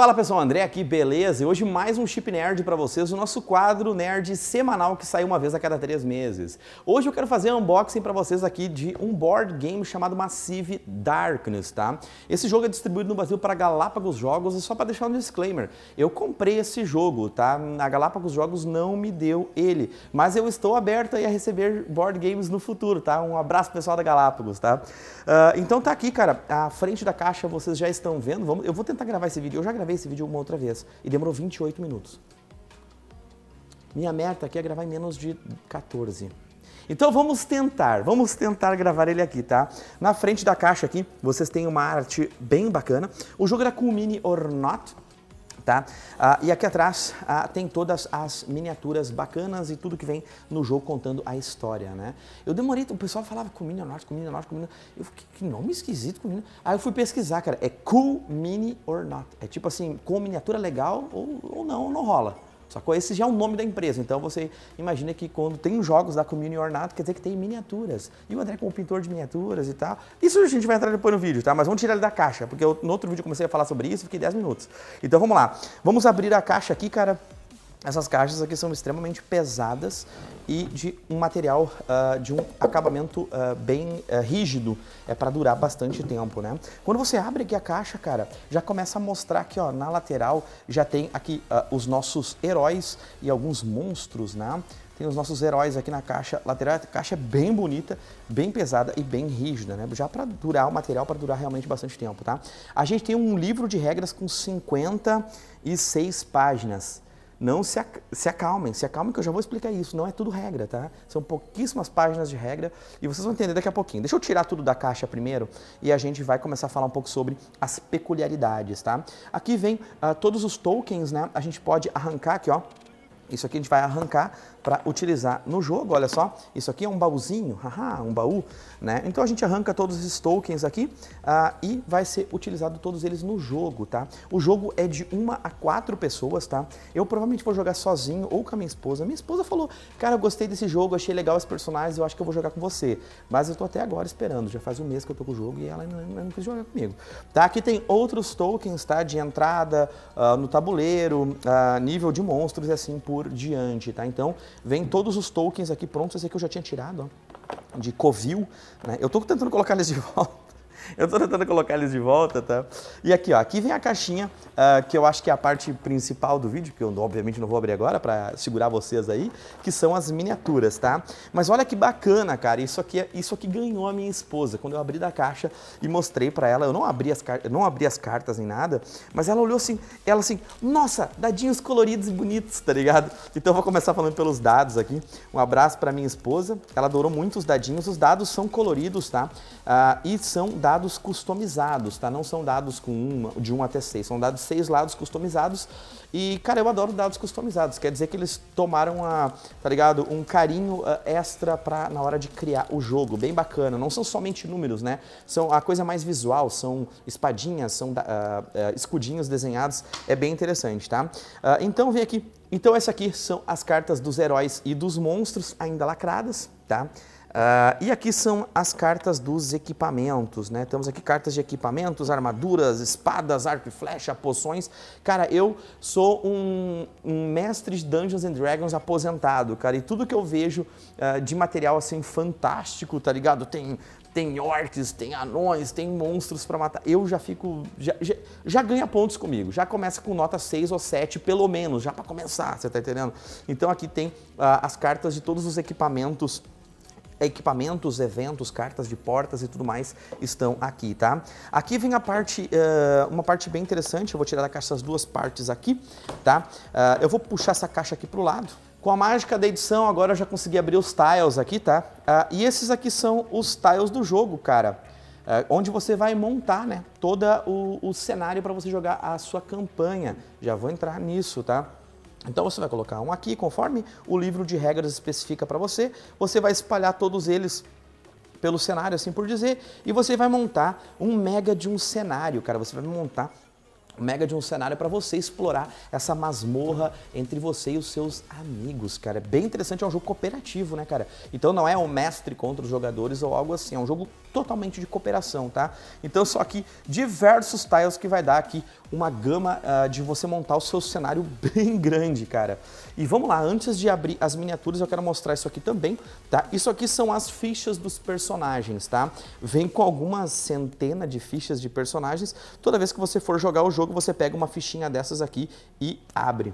Fala pessoal, André aqui, beleza? E hoje mais um Chip Nerd para vocês, o nosso quadro nerd semanal que sai uma vez a cada três meses. Hoje eu quero fazer um unboxing para vocês aqui de um board game chamado Massive Darkness, tá? Esse jogo é distribuído no Brasil para Galápagos Jogos e só para deixar um disclaimer, eu comprei esse jogo, tá? A Galápagos Jogos não me deu ele, mas eu estou aberto a receber board games no futuro, tá? Um abraço pessoal da Galápagos, tá? Uh, então tá aqui, cara, a frente da caixa vocês já estão vendo, Vamos, eu vou tentar gravar esse vídeo, eu já gravei gravei esse vídeo uma outra vez e demorou 28 minutos. Minha meta aqui é gravar em menos de 14. Então vamos tentar, vamos tentar gravar ele aqui, tá? Na frente da caixa aqui, vocês têm uma arte bem bacana. O jogo era o Mini or Not, tá? Ah, e aqui atrás ah, tem todas as miniaturas bacanas e tudo que vem no jogo contando a história, né? Eu demorei, o pessoal falava com Comínio Norte, Comínio Norte, mini. Eu falei, que nome esquisito, Comínio... Aí eu fui pesquisar, cara, é Cool Mini or Not. É tipo assim, com miniatura legal ou, ou não, não rola. Sacou? Esse já é o nome da empresa. Então você imagina que quando tem jogos da Community Ornato, quer dizer que tem miniaturas. E o André como pintor de miniaturas e tal. Isso a gente vai entrar depois no vídeo, tá? Mas vamos tirar ele da caixa, porque eu, no outro vídeo eu comecei a falar sobre isso, fiquei 10 minutos. Então vamos lá. Vamos abrir a caixa aqui, cara. Essas caixas aqui são extremamente pesadas e de um material uh, de um acabamento uh, bem uh, rígido, é para durar bastante tempo, né? Quando você abre aqui a caixa, cara, já começa a mostrar aqui, ó, na lateral já tem aqui os nossos heróis e alguns monstros, né? Tem os nossos heróis aqui na caixa lateral. A caixa é bem bonita, bem pesada e bem rígida, né? Já para durar o material, para durar realmente bastante tempo, tá? A gente tem um livro de regras com 56 páginas não se, se acalmem, se acalmem que eu já vou explicar isso. Não é tudo regra, tá? São pouquíssimas páginas de regra e vocês vão entender daqui a pouquinho. Deixa eu tirar tudo da caixa primeiro e a gente vai começar a falar um pouco sobre as peculiaridades, tá? Aqui vem uh, todos os tokens, né? A gente pode arrancar aqui, ó. Isso aqui a gente vai arrancar para utilizar no jogo. Olha só, isso aqui é um baúzinho, haha, um baú, né? Então a gente arranca todos esses tokens aqui uh, e vai ser utilizado todos eles no jogo, tá? O jogo é de uma a quatro pessoas, tá? Eu provavelmente vou jogar sozinho ou com a minha esposa. Minha esposa falou, cara, eu gostei desse jogo, achei legal os personagens, eu acho que eu vou jogar com você. Mas eu tô até agora esperando, já faz um mês que eu tô com o jogo e ela não, não quis jogar comigo. Tá? Aqui tem outros tokens, tá? De entrada uh, no tabuleiro, uh, nível de monstros e assim por diante, tá? Então Vem todos os tokens aqui prontos, esse aqui eu já tinha tirado, ó, de Covil. Né? Eu estou tentando colocar eles de volta eu estou tentando colocar eles de volta, tá? E aqui, ó, aqui vem a caixinha, uh, que eu acho que é a parte principal do vídeo, que eu obviamente não vou abrir agora para segurar vocês aí, que são as miniaturas, tá? Mas olha que bacana, cara, isso aqui, é, isso aqui ganhou a minha esposa. Quando eu abri da caixa e mostrei para ela, eu não abri, as, não abri as cartas nem nada, mas ela olhou assim, ela assim, nossa, dadinhos coloridos e bonitos, tá ligado? Então eu vou começar falando pelos dados aqui. Um abraço para minha esposa, ela adorou muito os dadinhos, os dados são coloridos, tá? Uh, e são dados dados customizados, tá? Não são dados com de 1 um até 6, são dados seis lados customizados. E, cara, eu adoro dados customizados. Quer dizer que eles tomaram a, tá ligado? Um carinho eh, extra pra, na hora de criar o jogo. Bem bacana. Não são somente números, né? São a coisa mais visual, são espadinhas, são uh, uh, escudinhos desenhados. É bem interessante, tá? Uh, então vem aqui. Então essas aqui são as cartas dos heróis e dos monstros ainda lacradas, tá? Uh, e aqui são as cartas dos equipamentos, né? Temos aqui cartas de equipamentos, armaduras, espadas, arco e flecha, poções. Cara, eu sou um, um mestre de Dungeons and Dragons aposentado, cara. E tudo que eu vejo uh, de material assim fantástico, tá ligado? Tem tem orcs, tem anões, tem monstros para matar. Eu já fico. Já, já, já, ganha pontos comigo. Já começa com nota 6 ou 7, pelo menos, já para começar, você tá entendendo? Então aqui tem uh, as cartas de todos os equipamentos equipamentos, eventos, cartas de portas e tudo mais estão aqui, tá? Aqui vem a parte, uh, uma parte bem interessante, eu vou tirar da caixa as duas partes aqui, tá? Uh, eu vou puxar essa caixa aqui pro lado. Com a mágica da edição, agora eu já consegui abrir os tiles aqui, tá? Uh, e esses aqui são os tiles do jogo, cara. onde você vai montar né, todo o, o cenário para você jogar a sua campanha. Já vou entrar nisso, tá? Então você vai colocar um aqui, conforme o livro de regras especifica para você, você vai espalhar todos eles pelo cenário, assim por dizer, e você vai montar um mega de um cenário, cara, você vai montar um mega de um cenário para você explorar essa masmorra entre você e os seus amigos, cara. É bem interessante, é um jogo cooperativo, né, cara? Então não é um mestre contra os jogadores ou algo assim, é um jogo totalmente de cooperação, tá? Então só que diversos tiles que vai dar aqui uma gama uh, de você montar o seu cenário bem grande, cara. E vamos lá, antes de abrir as miniaturas, eu quero mostrar isso aqui também, tá? Isso aqui são as fichas dos personagens, tá? Vem com algumas centenas de fichas de personagens. Toda vez que você for jogar o jogo, você pega uma fichinha dessas aqui e abre,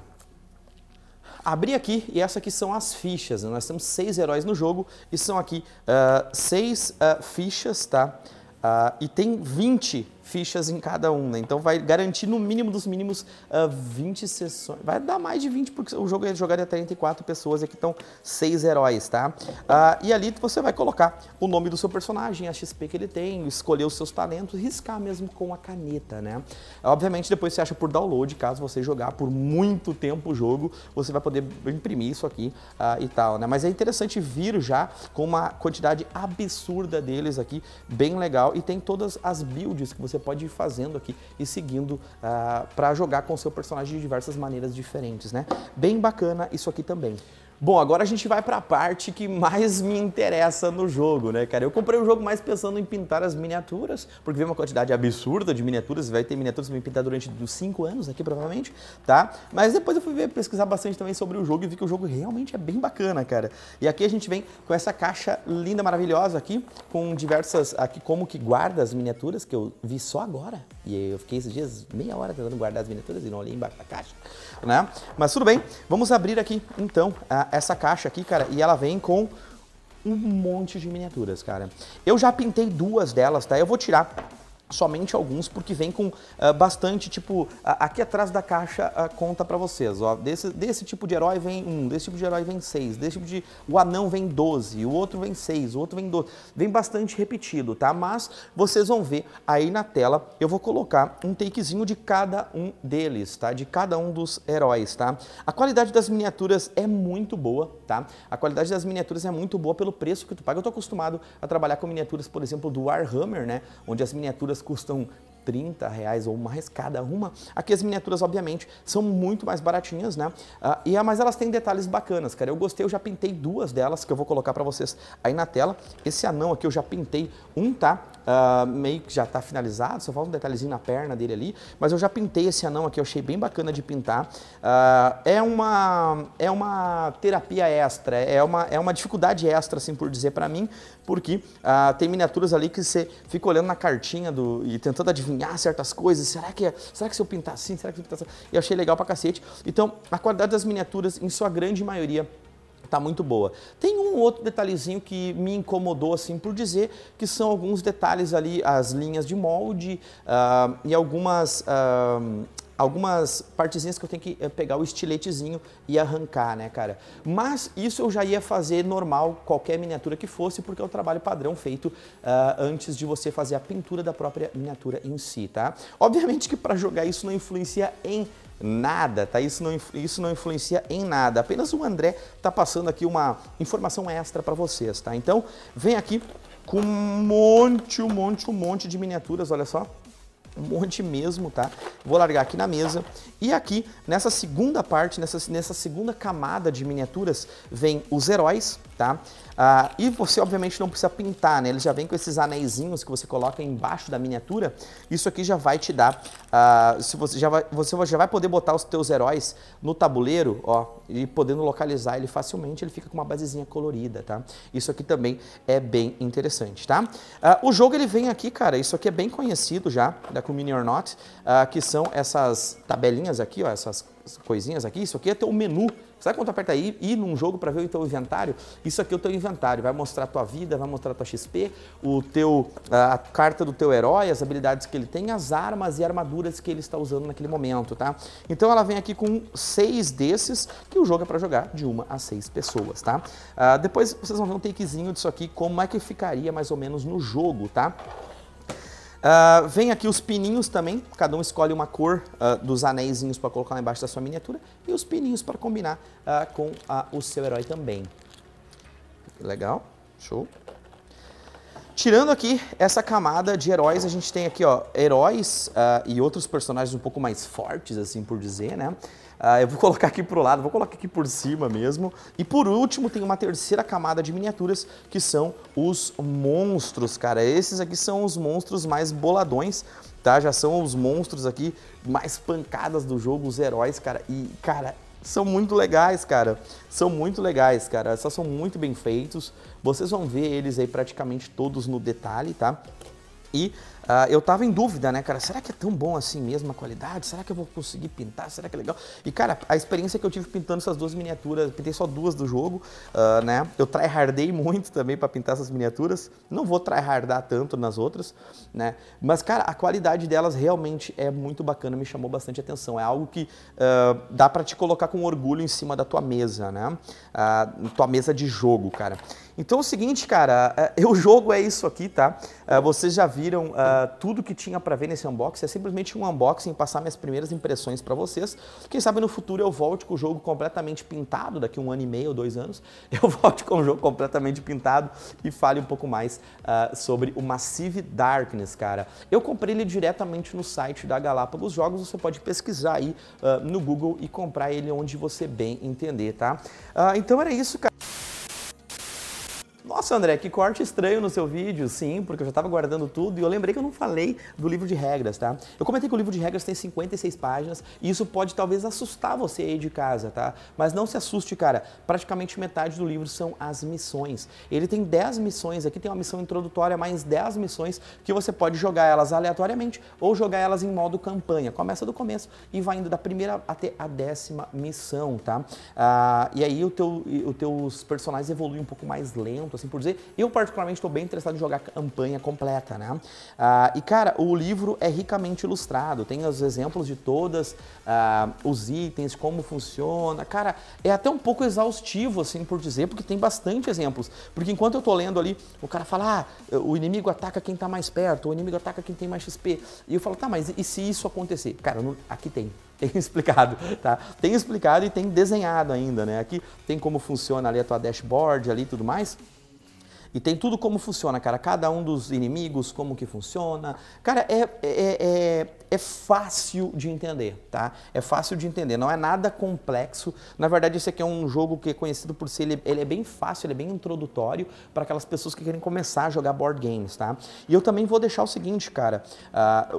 abri aqui e essas aqui são as fichas. Né? Nós temos seis heróis no jogo e são aqui uh, seis uh, fichas, tá? Uh, e tem 20 fichas em cada um, né? Então vai garantir no mínimo dos mínimos uh, ah, 20 sessões. Vai dar mais de 20, porque o jogo é jogado até 34 pessoas, e aqui estão 6 heróis, tá? Uh, e ali você vai colocar o nome do seu personagem, a XP que ele tem, escolher os seus talentos, riscar mesmo com a caneta, né? Obviamente depois você acha por download, caso você jogar por muito tempo o jogo, você vai poder imprimir isso aqui uh, e tal, né? Mas é interessante vir já com uma quantidade absurda deles aqui, bem legal, e tem todas as builds que você você pode ir fazendo aqui e seguindo uh, ah, para jogar com seu personagem de diversas maneiras diferentes, né? Bem bacana isso aqui também. Bom, agora a gente vai para a parte que mais me interessa no jogo, né, cara? Eu comprei o jogo mais pensando em pintar as miniaturas, porque veio uma quantidade absurda de miniaturas, vai ter miniaturas para me pintar durante uns 5 anos aqui, provavelmente, tá? Mas depois eu fui ver, pesquisar bastante também sobre o jogo e vi que o jogo realmente é bem bacana, cara. E aqui a gente vem com essa caixa linda, maravilhosa aqui, com diversas, aqui como que guarda as miniaturas, que eu vi só agora. E eu fiquei esses dias meia hora tentando guardar as miniaturas e não olhei embaixo da caixa, né? Mas tudo bem, vamos abrir aqui, então, a essa caixa aqui, cara, e ela vem com um monte de miniaturas, cara. Eu já pintei duas delas, tá? Eu vou tirar somente alguns porque vem com uh, bastante tipo uh, aqui atrás da caixa uh, conta para vocês ó desse, desse tipo de herói vem um desse tipo de herói vem seis desse tipo de o anão vem 12 o outro vem seis o outro vem 12 vem bastante repetido tá mas vocês vão ver aí na tela eu vou colocar um takezinho de cada um deles tá de cada um dos heróis tá a qualidade das miniaturas é muito boa tá a qualidade das miniaturas é muito boa pelo preço que tu paga eu tô acostumado a trabalhar com miniaturas por exemplo do Warhammer né onde as miniaturas miniaturas custam 30 reais ou mais cada uma. Aqui as miniaturas, obviamente, são muito mais baratinhas, né? Ah, e, ah, mas elas têm detalhes bacanas, cara. Eu gostei, eu já pintei duas delas, que eu vou colocar para vocês aí na tela. Esse anão aqui eu já pintei um, tá? uh, meio que já está finalizado, só falta um detalhezinho na perna dele ali, mas eu já pintei esse anão aqui, eu achei bem bacana de pintar. Uh, é, uma, é uma terapia extra, é uma, é uma dificuldade extra, assim por dizer, para mim, porque uh, tem miniaturas ali que você fica olhando na cartinha do, e tentando adivinhar certas coisas, será que, é, será que se eu pintar assim, será que se eu pintar assim? Eu achei legal pra cacete. Então, a qualidade das miniaturas, em sua grande maioria, tá muito boa. Tem um outro detalhezinho que me incomodou assim por dizer, que são alguns detalhes ali, as linhas de molde uh, e algumas uh, algumas partezinhas que eu tenho que eh, pegar o estiletezinho e arrancar, né, cara? Mas isso eu já ia fazer normal, qualquer miniatura que fosse, porque é o trabalho padrão feito uh, antes de você fazer a pintura da própria miniatura em si, tá? Obviamente que para jogar isso não influencia em Nada, tá? Isso não, isso não influencia em nada. Apenas o André tá passando aqui uma informação extra para vocês, tá? Então, vem aqui com um monte, um monte, um monte de miniaturas, olha só um monte mesmo, tá? Vou largar aqui na mesa. E aqui, nessa segunda parte, nessa, nessa segunda camada de miniaturas, vem os heróis, tá? Ah, e você, obviamente, não precisa pintar, né? Ele já vem com esses anéisinhos que você coloca embaixo da miniatura. Isso aqui já vai te dar... Ah, se você, já vai, você já vai poder botar os teus heróis no tabuleiro, ó, e podendo localizar ele facilmente, ele fica com uma basezinha colorida, tá? Isso aqui também é bem interessante, tá? Ah, o jogo, ele vem aqui, cara, isso aqui é bem conhecido já, da com Mini or Not, uh, que são essas tabelinhas aqui, ó, essas coisinhas aqui. Isso aqui é teu menu. Sabe quando tu aperta I, ir num jogo para ver o teu inventário? Isso aqui é o teu inventário. Vai mostrar a tua vida, vai mostrar a tua XP, o teu, ah, a carta do teu herói, as habilidades que ele tem, as armas e armaduras que ele está usando naquele momento, tá? Então ela vem aqui com seis desses, que o jogo é para jogar de uma a seis pessoas, tá? Uh, depois vocês vão ver um takezinho disso aqui, como é que ficaria mais ou menos no jogo, tá? Uh, vem aqui os pininhos também, cada um escolhe uma cor uh, dos anéis para colocar lá embaixo da sua miniatura e os pininhos para combinar uh, com o seu herói também. Legal, show. Tirando aqui essa camada de heróis, a gente tem aqui, ó, heróis uh, e outros personagens um pouco mais fortes, assim por dizer, né? Uh, eu vou colocar aqui pro lado, vou colocar aqui por cima mesmo. E por último, tem uma terceira camada de miniaturas, que são os monstros, cara. Esses aqui são os monstros mais boladões, tá? Já são os monstros aqui mais pancadas do jogo, os heróis, cara. E, cara, são muito legais, cara. São muito legais, cara. Só são muito bem feitos. Vocês vão ver eles aí praticamente todos no detalhe, tá? E Uh, eu tava em dúvida, né, cara? Será que é tão bom assim mesmo a qualidade? Será que eu vou conseguir pintar? Será que é legal? E, cara, a experiência que eu tive pintando essas duas miniaturas, pintei só duas do jogo, uh, né? Eu tryhardei muito também para pintar essas miniaturas. Não vou tryhardar tanto nas outras, né? Mas, cara, a qualidade delas realmente é muito bacana, me chamou bastante atenção. É algo que uh, dá para te colocar com orgulho em cima da tua mesa, né? tua mesa de jogo, cara. Então é o seguinte, cara, o jogo é isso aqui, tá? vocês já viram tudo que tinha para ver nesse unboxing. É simplesmente um unboxing, passar minhas primeiras impressões para vocês. Quem sabe no futuro eu volte com o jogo completamente pintado, daqui um ano e meio ou dois anos, eu volte com o jogo completamente pintado e fale um pouco mais uh, sobre o Massive Darkness, cara. Eu comprei ele diretamente no site da Galápagos Jogos, você pode pesquisar aí uh, no Google e comprar ele onde você bem entender, tá? Ah, então era isso, cara. Nossa, André, que corte estranho no seu vídeo. Sim, porque eu já estava guardando tudo e eu lembrei que eu não falei do livro de regras, tá? Eu comentei que o livro de regras tem 56 páginas e isso pode talvez assustar você aí de casa, tá? Mas não se assuste, cara. Praticamente metade do livro são as missões. Ele tem 10 missões, aqui tem uma missão introdutória, mais 10 missões que você pode jogar elas aleatoriamente ou jogar elas em modo campanha. Começa do começo e vai indo da primeira até a décima missão, tá? Ah, e aí o teu, o teus personagens evoluem um pouco mais lento, assim, por dizer. Eu, particularmente, estou bem interessado em jogar a campanha completa, né? Ah, e, cara, o livro é ricamente ilustrado, tem os exemplos de todas ah, os itens, como funciona. Cara, é até um pouco exaustivo, assim, por dizer, porque tem bastante exemplos. Porque enquanto eu tô lendo ali, o cara fala, ah, o inimigo ataca quem tá mais perto, o inimigo ataca quem tem mais XP. E eu falo, tá, mas e se isso acontecer? Cara, não, aqui tem tem explicado, tá? Tem explicado e tem desenhado ainda, né? Aqui tem como funciona ali a tua dashboard ali e tudo mais. E tem tudo como funciona, cara. Cada um dos inimigos, como que funciona. Cara, é, é, é, é, fácil de entender, tá? É fácil de entender. Não é nada complexo. Na verdade, esse aqui é um jogo que é conhecido por ser... ele, ele, é bem fácil, ele é bem introdutório para aquelas pessoas que querem começar a jogar board games, tá? E eu também vou deixar o seguinte, cara.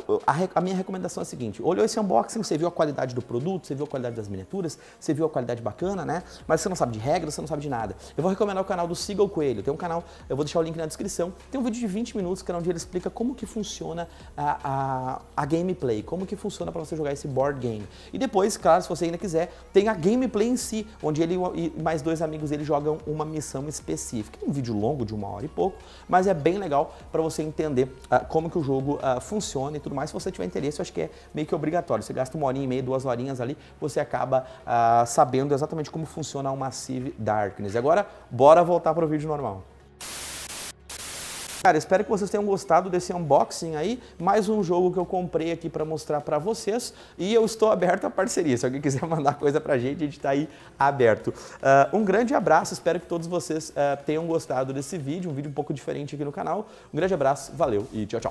Uh, a, a, minha recomendação é a seguinte. Olhou esse unboxing, você viu a qualidade do produto, você viu a qualidade das miniaturas, você viu a qualidade bacana, né? Mas você não sabe de regras, você não sabe de nada. Eu vou recomendar o canal do Siga Coelho. Tem um canal eu vou deixar o link na descrição. Tem um vídeo de 20 minutos que é onde ele explica como que funciona a, a, a gameplay, como que funciona para você jogar esse board game. E depois, claro, se você ainda quiser, tem a gameplay em si, onde ele e mais dois amigos dele jogam uma missão específica. É um vídeo longo de uma hora e pouco, mas é bem legal para você entender uh, como que o jogo uh, funciona e tudo mais. Se você tiver interesse, eu acho que é meio que obrigatório. Você gasta uma horinha e meia, duas horinhas ali, você acaba uh, sabendo exatamente como funciona o Massive Darkness. Agora, bora voltar para o vídeo normal. Cara, espero que vocês tenham gostado desse unboxing aí, mais um jogo que eu comprei aqui para mostrar para vocês e eu estou aberto a parceria, se alguém quiser mandar coisa para gente, a gente está aí aberto. Uh, um grande abraço, espero que todos vocês uh, tenham gostado desse vídeo, um vídeo um pouco diferente aqui no canal. Um grande abraço, valeu e tchau, tchau.